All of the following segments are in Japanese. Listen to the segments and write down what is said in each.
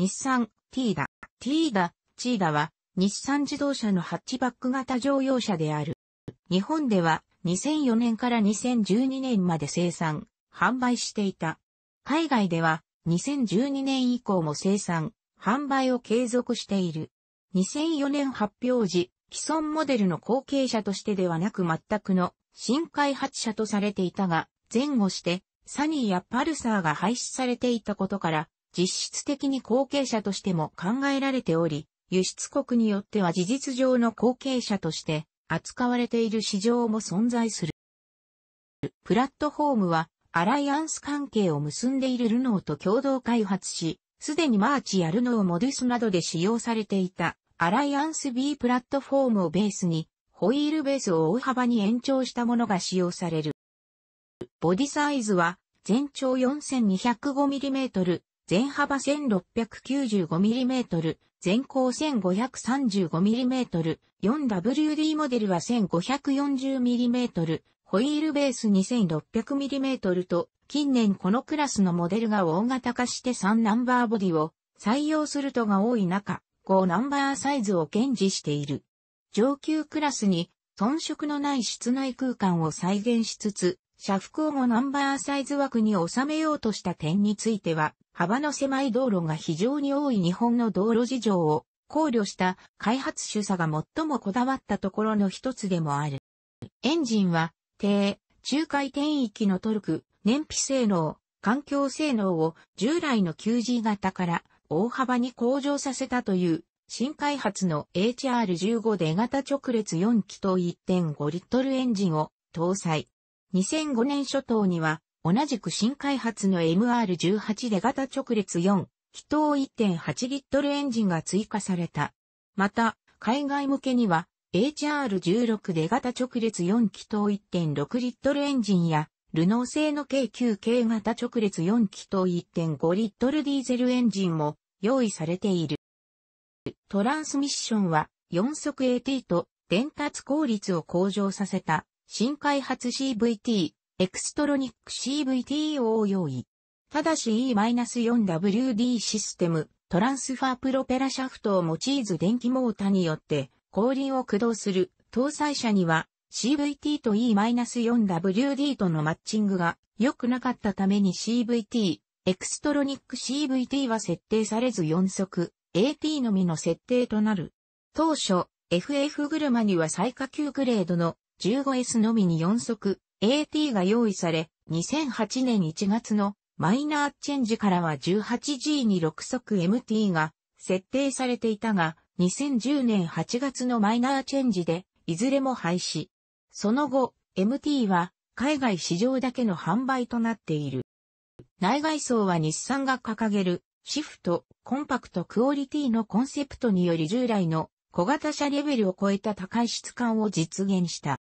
日産、ティーダ。ティーダ、チーダは、日産自動車のハッチバック型乗用車である。日本では、2004年から2012年まで生産、販売していた。海外では、2012年以降も生産、販売を継続している。2004年発表時、既存モデルの後継者としてではなく全くの新開発者とされていたが、前後してサニーやパルサーが廃止されていたことから、実質的に後継者としても考えられており、輸出国によっては事実上の後継者として扱われている市場も存在する。プラットフォームはアライアンス関係を結んでいるルノーと共同開発し、すでにマーチやルノーモデュスなどで使用されていたアライアンス B プラットフォームをベースにホイールベースを大幅に延長したものが使用される。ボディサイズは全長 4205mm、全幅 1695mm、全高 1535mm、4WD モデルは 1540mm、ホイールベース 2600mm と、近年このクラスのモデルが大型化して3ナンバーボディを採用するとが多い中、5ナンバーサイズを堅持している。上級クラスに遜色のない室内空間を再現しつつ、車幅を5ナンバーサイズ枠に収めようとした点については、幅の狭い道路が非常に多い日本の道路事情を考慮した開発主査が最もこだわったところの一つでもある。エンジンは、低、中回転域のトルク、燃費性能、環境性能を従来の 9G 型から大幅に向上させたという新開発の HR15 で型直列4気筒1.5リットルエンジンを搭載。2005年初頭には同じく新開発の MR18 で型直列4、気筒1.8リットルエンジンが追加された。また、海外向けには、HR16 で型直列4気筒1.6リットルエンジンや、ルノー製の K9 系型直列4気筒1.5リットルディーゼルエンジンも用意されている。トランスミッションは4速 AT と伝達効率を向上させた新開発 CVT エクストロニック CVT を用意。ただし E-4WD システム、トランスファープロペラシャフトを用いず電気モータによって後輪を駆動する搭載車には CVT と E-4WD とのマッチングが良くなかったために CVT、エクストロニック CVT は設定されず4速 AT のみの設定となる。当初、FF 車には最下級グレードの 15S のみに4速 AT が用意され、2008年1月のマイナーチェンジからは 18G に6速 MT が設定されていたが、2010年8月のマイナーチェンジで、いずれも廃止。その後、MT は海外市場だけの販売となっている。内外装は日産が掲げるシフト、コンパクトクオリティのコンセプトにより従来の小型車レベルを超えた高い質感を実現した。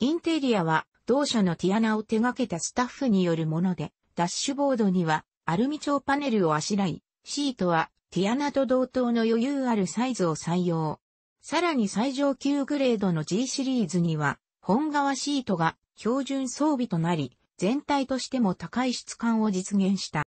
インテリアは同社のティアナを手掛けたスタッフによるもので、ダッシュボードにはアルミ調パネルをあしらい、シートはティアナと同等の余裕あるサイズを採用。さらに最上級グレードの G シリーズには、本革シートが標準装備となり、全体としても高い質感を実現した。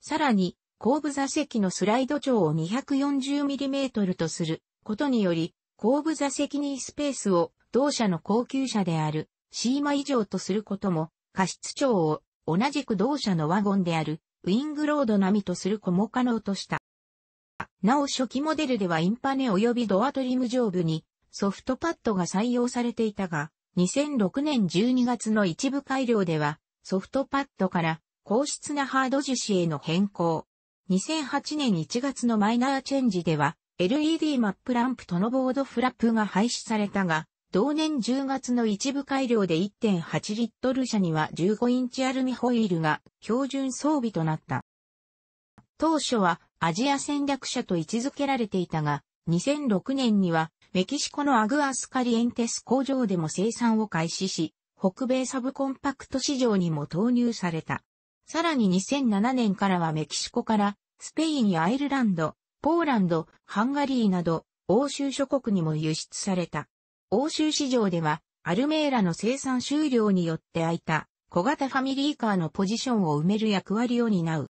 さらに、後部座席のスライド長を 240mm とすることにより、後部座席にスペースを同社の高級車であるシーマ以上とすることも、過失長を同じく同社のワゴンであるウィングロード並みとする子も可能とした。なお初期モデルではインパネ及びドアトリム上部にソフトパッドが採用されていたが、2006年12月の一部改良ではソフトパッドから硬質なハード樹脂への変更。2008年1月のマイナーチェンジでは LED マップランプとのボードフラップが廃止されたが、同年10月の一部改良で1.8リットル車には15インチアルミホイールが標準装備となった。当初はアジア戦略車と位置づけられていたが、2006年にはメキシコのアグアスカリエンテス工場でも生産を開始し、北米サブコンパクト市場にも投入された。さらに2007年からはメキシコからスペインやアイルランド、ポーランド、ハンガリーなど欧州諸国にも輸出された。欧州市場では、アルメーラの生産終了によって空いた小型ファミリーカーのポジションを埋める役割を担う。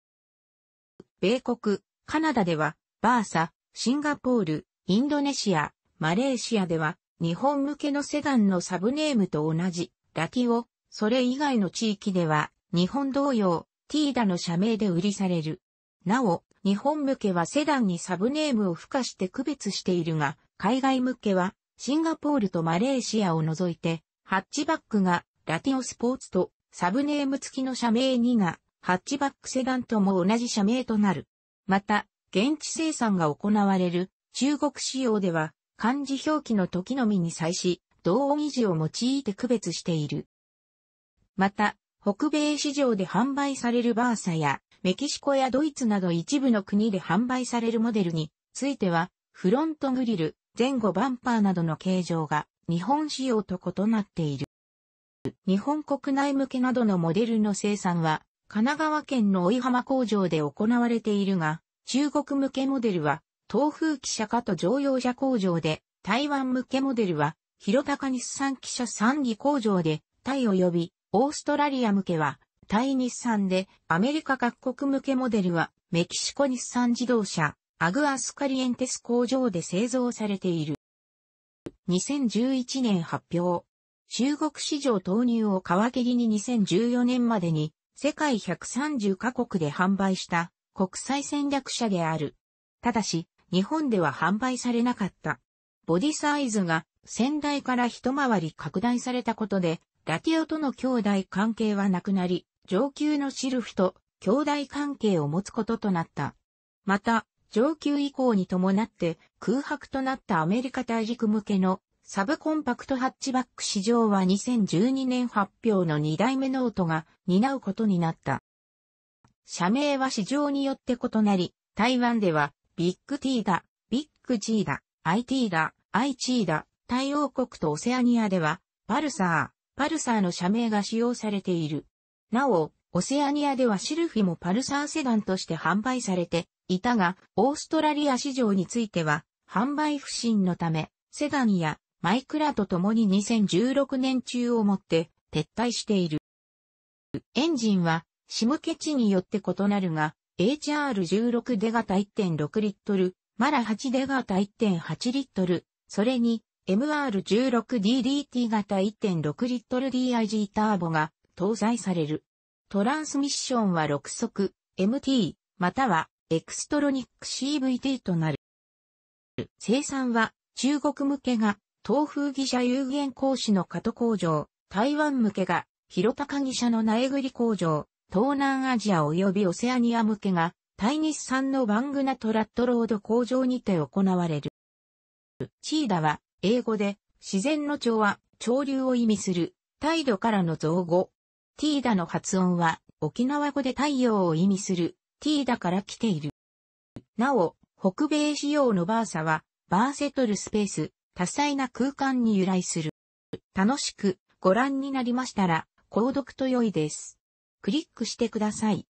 米国、カナダでは、バーサ、シンガポール、インドネシア、マレーシアでは、日本向けのセダンのサブネームと同じ、ラティオ、それ以外の地域では、日本同様、ティーダの社名で売りされる。なお、日本向けはセダンにサブネームを付加して区別しているが、海外向けはシンガポールとマレーシアを除いて、ハッチバックがラティオスポーツとサブネーム付きの社名2が、ハッチバックセダンとも同じ社名となる。また、現地生産が行われる中国仕様では、漢字表記の時のみに際し、同音異字を用いて区別している。また、北米市場で販売されるバーサや、メキシコやドイツなど一部の国で販売されるモデルについては、フロントグリル、前後バンパーなどの形状が日本仕様と異なっている。日本国内向けなどのモデルの生産は、神奈川県の追浜工場で行われているが、中国向けモデルは、東風汽車化と乗用車工場で、台湾向けモデルは、広高日産汽車三義工場で、タイ及び、オーストラリア向けは、タイ日産で、アメリカ各国向けモデルは、メキシコ日産自動車、アグアスカリエンテス工場で製造されている。2011年発表。中国市場投入を皮切りに2014年までに世界130カ国で販売した国際戦略者である。ただし、日本では販売されなかった。ボディサイズが先代から一回り拡大されたことで、ラティオとの兄弟関係はなくなり、上級のシルフと兄弟関係を持つこととなった。また、上級以降に伴って空白となったアメリカ大陸向けのサブコンパクトハッチバック市場は2012年発表の2代目ノートが担うことになった。社名は市場によって異なり、台湾ではビッグ T だ、ビッグ G だ、IT だ、IT だ、太陽国とオセアニアではパルサー、パルサーの社名が使用されている。なお、オセアニアではシルフィもパルサーセダンとして販売されていたが、オーストラリア市場については、販売不振のため、セダンやマイクラと共に2016年中をもって撤退している。エンジンは、シムケチによって異なるが、HR16 デガタ1.6リットル、マラ8デガタ1.8リットル、それに MR16DDT 型1.6リットル DIG ターボが搭載される。トランスミッションは6速 MT またはエクストロニック CVT となる。生産は中国向けが東風技社有限講師の加藤工場、台湾向けが広高技社の苗栗工場、東南アジア及びオセアニア向けが大日産のバングナトラットロード工場にて行われる。チーダは英語で自然の調は潮流を意味する態度からの造語。ティーダの発音は沖縄語で太陽を意味する t だから来ている。なお、北米仕様のバーサは、バーセトルスペース、多彩な空間に由来する。楽しくご覧になりましたら、購読と良いです。クリックしてください。